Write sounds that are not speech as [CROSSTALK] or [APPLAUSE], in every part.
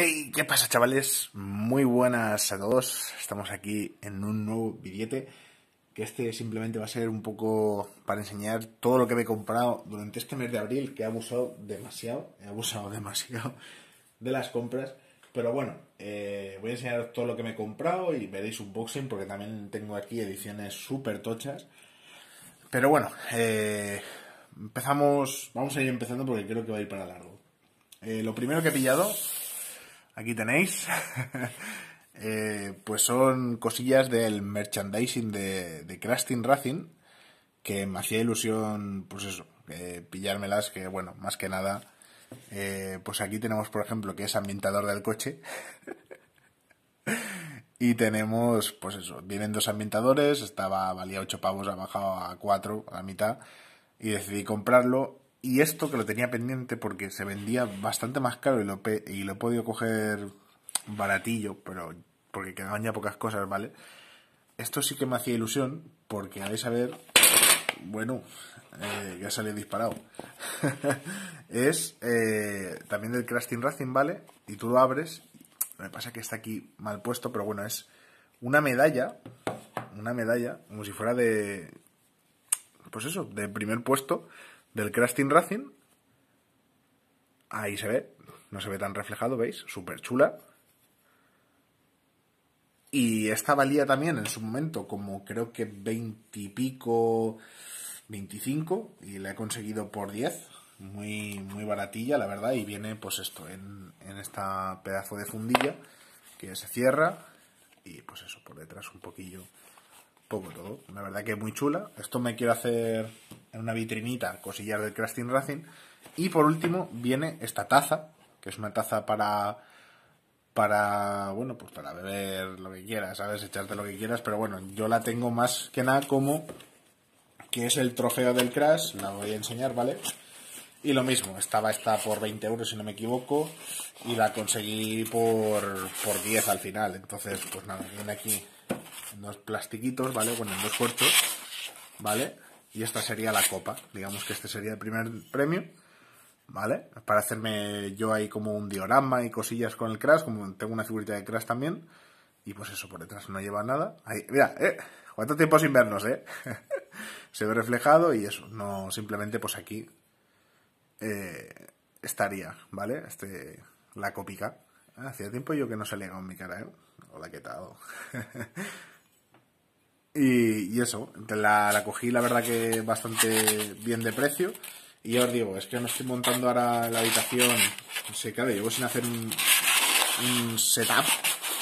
Hey, ¿qué pasa chavales? Muy buenas a todos. Estamos aquí en un nuevo billete que este simplemente va a ser un poco para enseñar todo lo que me he comprado durante este mes de abril, que he abusado demasiado, he abusado [LAUGHS] demasiado de las compras. Pero bueno, eh, voy a enseñar todo lo que me he comprado y veréis un boxing porque también tengo aquí ediciones súper tochas. Pero bueno, eh, empezamos, vamos a ir empezando porque creo que va a ir para largo. Eh, lo primero que he pillado aquí tenéis, [LAUGHS] eh, pues son cosillas del merchandising de, de Racing, que me hacía ilusión, pues eso, pillármelas, que bueno, más que nada, eh, pues aquí tenemos, por ejemplo, que es ambientador del coche. [LAUGHS] y tenemos, pues eso, vienen dos ambientadores, estaba, valía 8 pavos, ha bajado a 4, a la mitad, y decidí comprarlo y esto que lo tenía pendiente porque se vendía bastante más caro y lo, y lo he podido coger baratillo, pero porque quedaban ya pocas cosas, ¿vale? Esto sí que me hacía ilusión porque a ver... bueno, eh, ya salió disparado. [LAUGHS] es eh, también del crafting Racing, ¿vale? Y tú lo abres. me pasa que está aquí mal puesto, pero bueno, es una medalla. Una medalla, como si fuera de. Pues eso, de primer puesto del Crafting Racing. Ahí se ve, no se ve tan reflejado, ¿veis? Súper chula. Y esta valía también en su momento como creo que 20 y pico, 25, y la he conseguido por 10. Muy, muy baratilla, la verdad, y viene pues esto, en, en esta pedazo de fundilla que se cierra y pues eso, por detrás un poquillo poco todo. La verdad que es muy chula. Esto me quiero hacer en una vitrinita, Cosillar del Crafting Racing. Y por último viene esta taza, que es una taza para para bueno pues para beber lo que quieras sabes echarte lo que quieras pero bueno yo la tengo más que nada como que es el trofeo del crash la voy a enseñar vale y lo mismo estaba esta por 20 euros si no me equivoco y la conseguí por por 10 al final entonces pues nada viene aquí dos plastiquitos, ¿vale? Bueno, en dos cuartos, ¿vale? Y esta sería la copa, digamos que este sería el primer premio, ¿vale? Para hacerme yo ahí como un diorama y cosillas con el Crash, como tengo una figurita de Crash también, y pues eso, por detrás no lleva nada. Ahí, mira, ¿eh? ¿Cuánto tiempo sin vernos, eh? [LAUGHS] Se ve reflejado y eso, no, simplemente pues aquí eh, estaría, ¿vale? Este, la copica. Hacía tiempo yo que no salía con mi cara, ¿eh? Hola, ¿qué tal? [LAUGHS] Y, eso, la, cogí la verdad que bastante bien de precio. Y ahora os digo, es que no estoy montando ahora la habitación. No sé, claro, llevo sin hacer un, setup,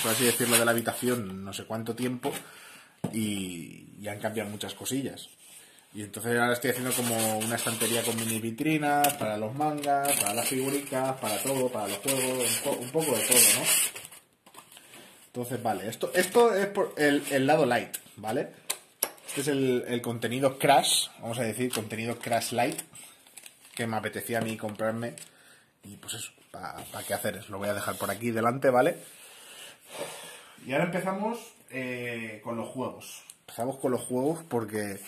por así decirlo, de la habitación no sé cuánto tiempo. Y, ya han cambiado muchas cosillas. Y entonces ahora estoy haciendo como una estantería con mini vitrinas, para los mangas, para las figuritas, para todo, para los juegos, un poco de todo, ¿no? Entonces, vale, esto, esto es por el, lado light, ¿vale? Este es el, contenido crash, vamos a decir, contenido crash light, que me apetecía a mí comprarme. Y pues eso, ¿para qué hacer? Lo voy a dejar por aquí delante, ¿vale? Y ahora empezamos eh, con los juegos. Empezamos con los juegos porque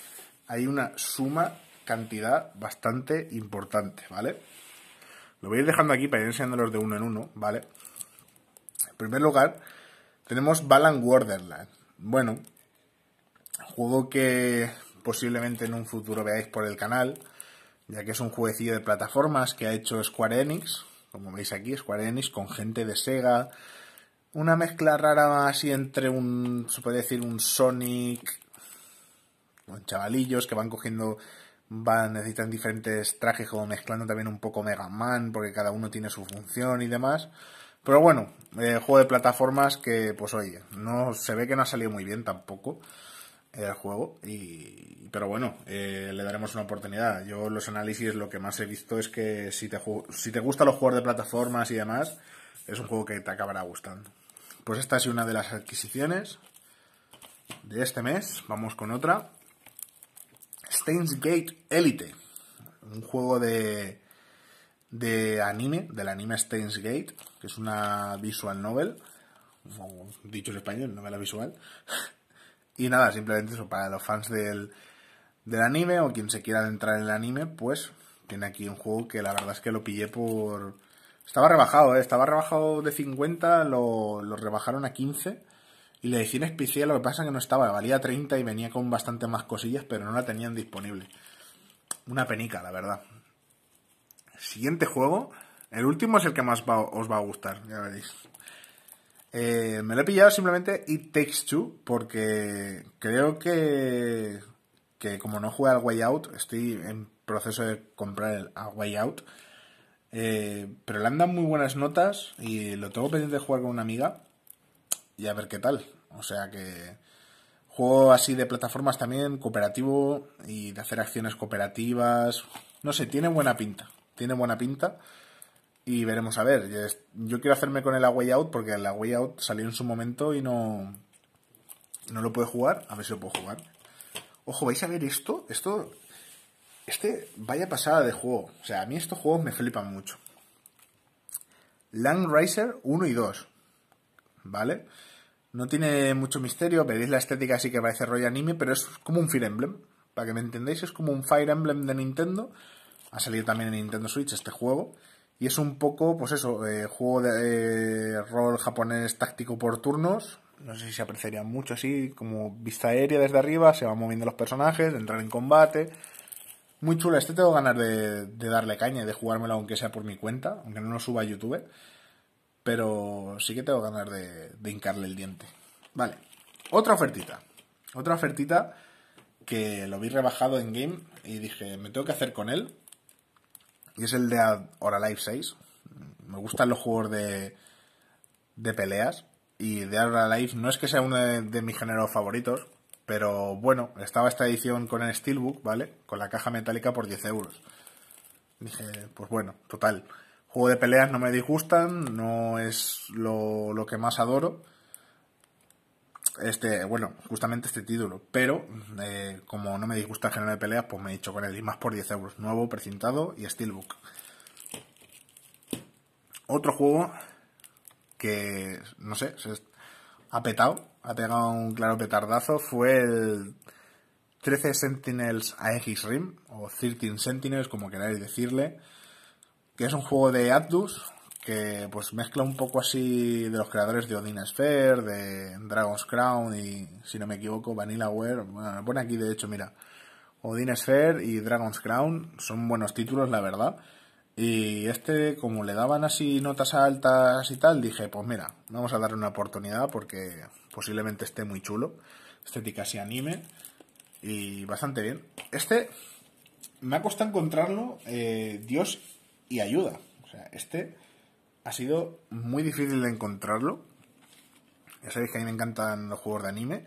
hay una suma cantidad bastante importante, ¿vale? Lo voy a ir dejando aquí para ir enseñándolos de uno en uno, ¿vale? En primer lugar, tenemos Balan Wonderland. Bueno, juego que posiblemente en un futuro veáis por el canal, ya que es un jueguecillo de plataformas que ha hecho Square Enix, como veis aquí, Square Enix con gente de Sega, una mezcla rara así entre un, se puede decir, un Sonic, con chavalillos que van cogiendo, van, necesitan diferentes trajes, como mezclando también un poco Mega Man, porque cada uno tiene su función y demás. Pero bueno, eh, juego de plataformas que, pues oye, no se ve que no ha salido muy bien tampoco eh, el juego. Y, pero bueno, eh, le daremos una oportunidad. Yo los análisis lo que más he visto es que si te, si te gustan los juegos de plataformas y demás, es un juego que te acabará gustando. Pues esta es una de las adquisiciones de este mes. Vamos con otra. Stainsgate Gate Elite. Un juego de de anime, del anime Stainsgate Gate, que es una visual novel, dicho en español, novela visual. [LAUGHS] y nada, simplemente eso, para los fans del, del anime o quien se quiera adentrar en el anime, pues tiene aquí un juego que la verdad es que lo pillé por... Estaba rebajado, ¿eh? estaba rebajado de 50, lo, lo rebajaron a 15. Y la edición especial, lo que pasa es que no estaba, valía 30 y venía con bastante más cosillas, pero no la tenían disponible. Una penica, la verdad siguiente juego. El último es el que más os va a gustar, ya veréis. Eh, me lo he pillado simplemente It Takes Two porque creo que, que como no juega al Way Out, estoy en proceso de comprar el Way Out. Eh, pero le han dado muy buenas notas y lo tengo pendiente de jugar con una amiga y a ver qué tal. O sea que juego así de plataformas también, cooperativo y de hacer acciones cooperativas. No sé, tiene buena pinta tiene buena pinta. Y veremos a ver. Yo quiero hacerme con el Away Out porque el Away Out salió en su momento y no. No lo puedo jugar. A ver si lo puedo jugar. Ojo, vais a ver esto. Esto. Este, vaya pasada de juego. O sea, a mí estos juegos me flipan mucho. Land Riser 1 y 2. ¿Vale? No tiene mucho misterio. Veréis la estética así que parece rollo anime, pero es como un Fire Emblem. Para que me entendáis, es como un Fire Emblem de Nintendo ha salido también en Nintendo Switch este juego. Y es un poco, pues eso, eh, juego de eh, rol japonés táctico por turnos. No sé si se apreciaría mucho así, como vista aérea desde arriba, se van moviendo los personajes, entrar en combate. Muy chulo, este tengo ganas de, darle caña y de jugármelo aunque sea por mi cuenta, aunque no lo suba a YouTube. Pero sí que tengo ganas de, de hincarle el diente. Vale, otra ofertita. Otra ofertita que lo vi rebajado en game y dije, me tengo que hacer con él y es el de Life 6. Me gustan los juegos de, peleas. Y de Life no es que sea uno de, mis géneros favoritos, pero bueno, estaba esta edición con el Steelbook, ¿vale? Con la caja metálica por 10 euros. Dije, pues bueno, total. Juego de peleas no me disgustan, no es lo, lo que más adoro este, bueno, justamente este título, pero eh, como no me disgusta el género de peleas, pues me he hecho con él y más por 10 euros, nuevo, precintado y Steelbook. Otro juego que, no sé, se ha petado, ha pegado un claro petardazo, fue el 13 Sentinels Aegis Rim, o 13 Sentinels, como queráis decirle, que es un juego de Atlus, que pues mezcla un poco así de los creadores de Odin Sphere, de Dragon's Crown y, si no me equivoco, Vanillaware. Bueno, pone aquí de hecho, mira, Odin Sphere y Dragon's Crown son buenos títulos, la verdad. Y este, como le daban así notas altas y tal, dije, pues mira, vamos a darle una oportunidad porque posiblemente esté muy chulo. Estética así anime y bastante bien. Este me ha costado encontrarlo, eh, Dios y ayuda. O sea, este ha sido muy difícil de encontrarlo. Ya sabéis que a mí me encantan los juegos de anime.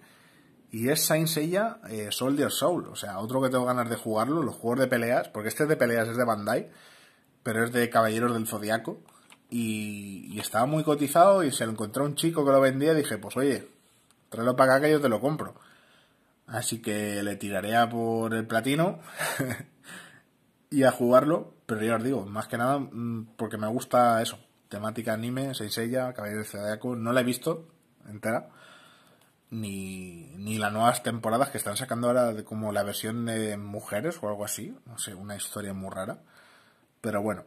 Y es Saint Seiya eh, Soldier Soul. O sea, otro que tengo ganas de jugarlo. Los juegos de peleas. Porque este de peleas, es de Bandai. Pero es de Caballeros del Zodiaco. Y, estaba muy cotizado. Y se lo encontró un chico que lo vendía. Y dije, pues oye, tráelo para acá que yo te lo compro. Así que le tiraré a por el platino. [LAUGHS] y a jugarlo. Pero yo os digo, más que nada mm, porque me gusta eso temática anime, seisella, Caballero de Zodiaco, no la he visto entera. Ni, ni las nuevas temporadas que están sacando ahora de como la versión de mujeres o algo así. No sé, una historia muy rara. Pero bueno.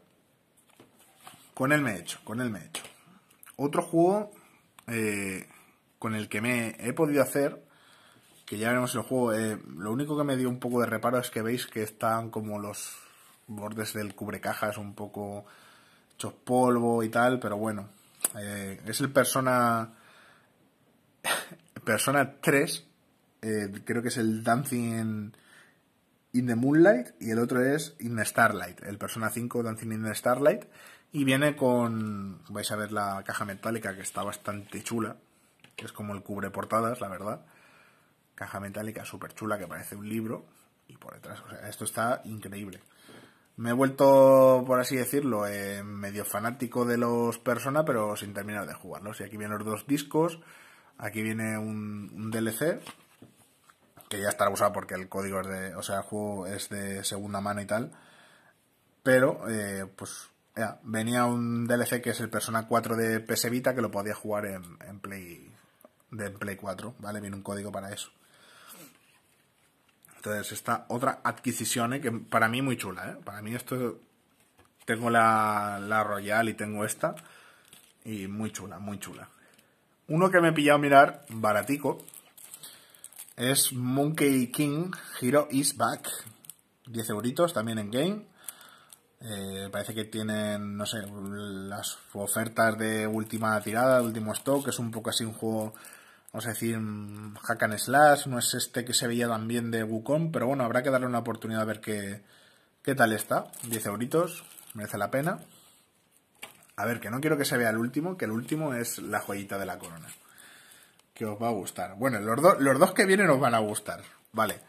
Con él me he hecho, con él me he hecho. Otro juego eh, con el que me he podido hacer, que ya veremos el juego, eh, lo único que me dio un poco de reparo es que veis que están como los bordes del cubrecajas un poco hechos polvo y tal, pero bueno. Eh, es el Persona. [LAUGHS] Persona 3. Eh, creo que es el Dancing in, the Moonlight. Y el otro es In the Starlight. El Persona 5 Dancing in the Starlight. Y viene con. Vais a ver la caja metálica que está bastante chula. Que es como el cubre portadas, la verdad. Caja metálica súper chula que parece un libro. Y por detrás. O sea, esto está increíble. Me he vuelto, por así decirlo, eh, medio fanático de los Persona, pero sin terminar de jugarlos. Y aquí vienen los dos discos, aquí viene un, DLC, que ya estará usado porque el código es de, o sea, el juego es de segunda mano y tal. Pero, eh, pues, venía un DLC que es el Persona 4 de PS Vita, que lo podía jugar en, en Play, de Play 4, ¿vale? Viene un código para eso. Entonces, esta otra adquisición eh, que para mí muy chula, eh. Para mí esto... Tengo la, la Royal y tengo esta. Y muy chula, muy chula. Uno que me he pillado mirar, baratico, es Monkey King Hero is Back. 10 euros también en game. Eh, parece que tienen, no sé, las ofertas de última tirada, último stock. Es un poco así un juego vamos a decir, mm, hack slash, no es este que se veía bien de Wukong, pero bueno, habrá que darle una oportunidad a ver qué, qué tal está. 10 euritos, merece la pena. A ver, que no quiero que se vea el último, que el último es la joyita de la corona. Que os va a gustar. Bueno, los, dos que vienen os van a gustar. Vale.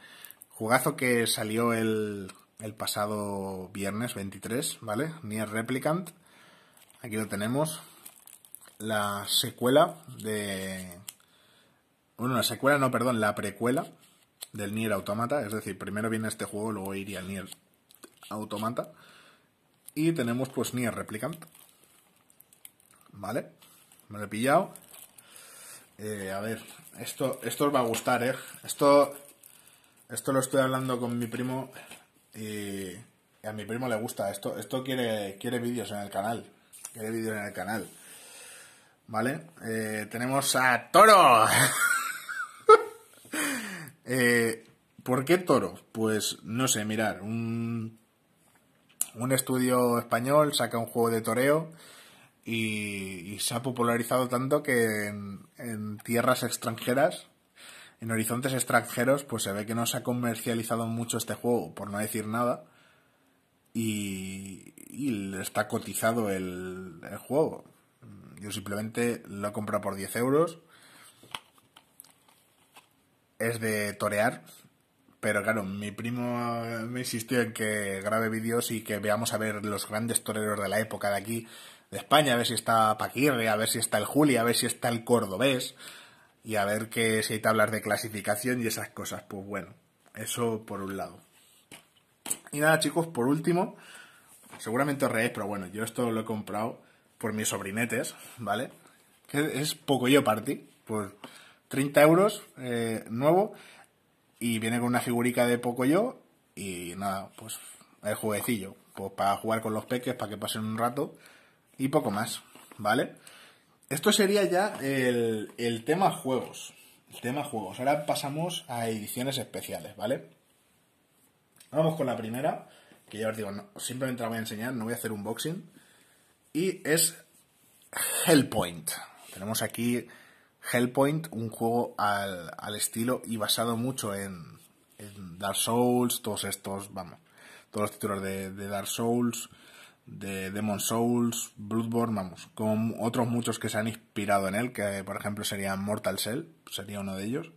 Jugazo que salió el, el pasado viernes 23, ¿vale? Nier Replicant. Aquí lo tenemos. La secuela de bueno, la secuela, no, perdón, la precuela del Nier Automata. Es decir, primero viene este juego, luego iría el Nier Automata. Y tenemos pues Nier Replicant. ¿Vale? Me lo he pillado. Eh, a ver, esto, esto os va a gustar, ¿eh? Esto, esto lo estoy hablando con mi primo y, a mi primo le gusta. Esto, esto quiere, quiere vídeos en el canal. Quiere vídeos en el canal. ¿Vale? Eh, tenemos a Toro. [LAUGHS] Eh, ¿Por qué toro? Pues no sé, mirar, un, estudio español saca un juego de toreo y, se ha popularizado tanto que en, tierras extranjeras, en horizontes extranjeros, pues se ve que no se ha comercializado mucho este juego, por no decir nada, y, está cotizado el, juego. Yo simplemente lo he comprado por 10 euros es de torear, pero claro, mi primo eh, me insistió en que grabe vídeos y que veamos a ver los grandes toreros de la época de aquí, de España, a ver si está Paquirre, a ver si está el Juli, a ver si está el Cordobés, y a ver que si hay tablas de clasificación y esas cosas. Pues bueno, eso por un lado. Y nada, chicos, por último, seguramente os reéis, pero bueno, yo esto lo he comprado por mis sobrinetes, ¿vale? Que es poco yo Party, pues... 30 euros, eh, nuevo, y viene con una figurita de poco yo y nada, pues el jueguecillo, pues para jugar con los peques, para que pasen un rato y poco más, ¿vale? Esto sería ya el, tema juegos, el tema juegos. Ahora pasamos a ediciones especiales, ¿vale? Vamos con la primera, que ya os digo, simplemente la voy a enseñar, no voy a hacer un unboxing, y es Hellpoint. Tenemos aquí Hellpoint, un juego al, estilo y basado mucho en, Dark Souls, todos estos, vamos, todos los títulos de, Dark Souls, de Demon Souls, Bloodborne, vamos, con otros muchos que se han inspirado en él, que por ejemplo sería Mortal Cell, sería uno de ellos.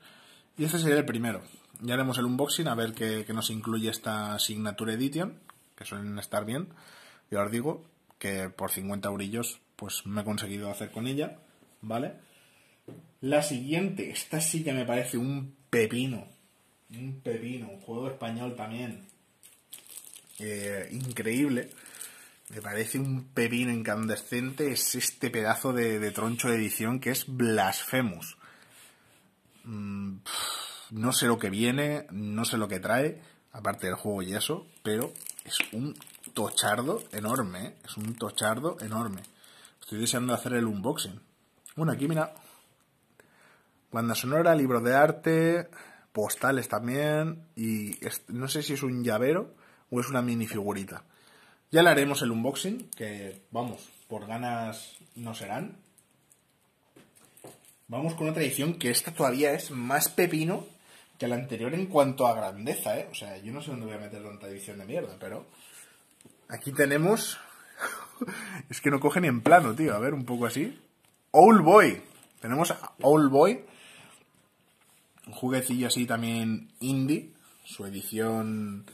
Y este sería el primero. Ya haremos el unboxing a ver qué, nos incluye esta Signature Edition, que suelen estar bien. yo os digo que por 50 eurillos pues me he conseguido hacer con ella, ¿vale? La siguiente, esta sí que me parece un pepino. Un pepino, un juego español también. Eh, increíble. Me parece un pepino incandescente. Es este pedazo de, troncho de edición que es Blasphemous. Mm, no sé lo que viene, no sé lo que trae, aparte del juego y eso, pero es un tochardo enorme, ¿eh? es un tochardo enorme. Estoy deseando hacer el unboxing. Bueno, aquí mira, Banda sonora, libro de arte, postales también. Y no sé si es un llavero o es una minifigurita. Ya le haremos el unboxing, que vamos, por ganas no serán. Vamos con otra edición que esta todavía es más pepino que la anterior en cuanto a grandeza, ¿eh? O sea, yo no sé dónde voy a meter otra edición de mierda, pero... Aquí tenemos... [LAUGHS] es que no coge ni en plano, tío. A ver, un poco así. Old Boy. Tenemos a Old Boy un así también indie, su edición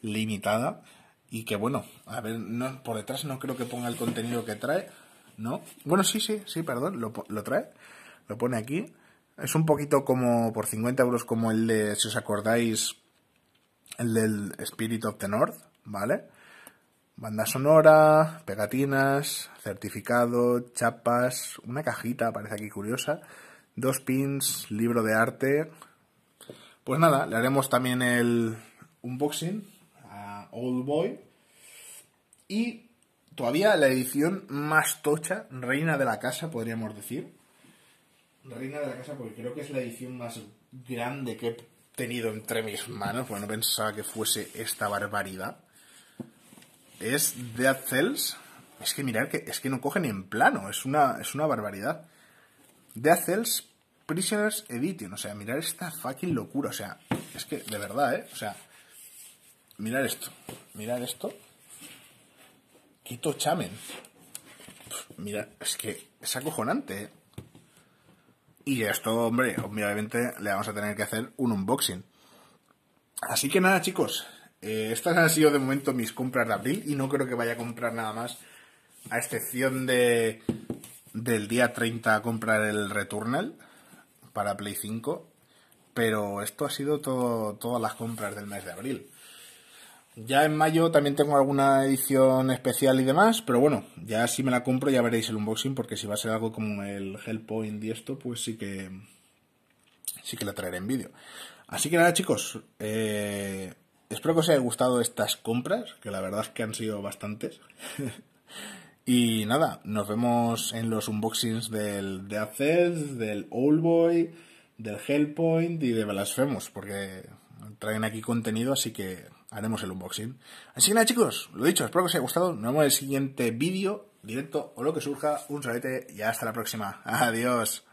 limitada. Y que bueno, a ver, por detrás no creo que ponga el contenido que trae, ¿no? Bueno, sí, sí, sí, perdón, lo, lo trae, lo pone aquí. Es un poquito como por 50 euros como el de, si os acordáis, el del Spirit of the North, ¿vale? Banda sonora, pegatinas, certificado, chapas, una cajita, parece aquí curiosa, dos pins, libro de arte. Pues nada, le haremos también el unboxing a Old Boy. Y todavía la edición más tocha, reina de la casa, podríamos decir. Reina de la casa, porque creo que es la edición más grande que he tenido entre mis manos. Bueno, pensaba que fuese esta barbaridad. Es Dead Cells. Es que mirar que es que no cogen en plano, es una, es una barbaridad. Death Prisoners Edition. O sea, mirar esta fucking locura. O sea, es que de verdad, ¿eh? O sea, mirar esto. Mirar esto. Quito Chamen. Mira, es que es acojonante. ¿eh? Y esto, hombre, obviamente le vamos a tener que hacer un unboxing. Así que nada, chicos. Eh, estas han sido de momento mis compras de abril y no creo que vaya a comprar nada más. A excepción de del día 30 a comprar el Returnal para Play 5, pero esto ha sido todas las compras del mes de abril. Ya en mayo también tengo alguna edición especial y demás, pero bueno, ya si me la compro ya veréis el unboxing, porque si va a ser algo como el Hellpoint y esto, pues sí que sí que la traeré en vídeo. Así que nada chicos, eh, espero que os haya gustado estas compras, que la verdad es que han sido bastantes. [LAUGHS] Y nada, nos vemos en los unboxings del de Access, del Oldboy, del Hellpoint y de Blasphemous, porque traen aquí contenido, así que haremos el unboxing. Así que nada, chicos, lo dicho, espero que os haya gustado. Nos vemos en el siguiente vídeo, directo o lo que surja. Un salete y hasta la próxima. Adiós.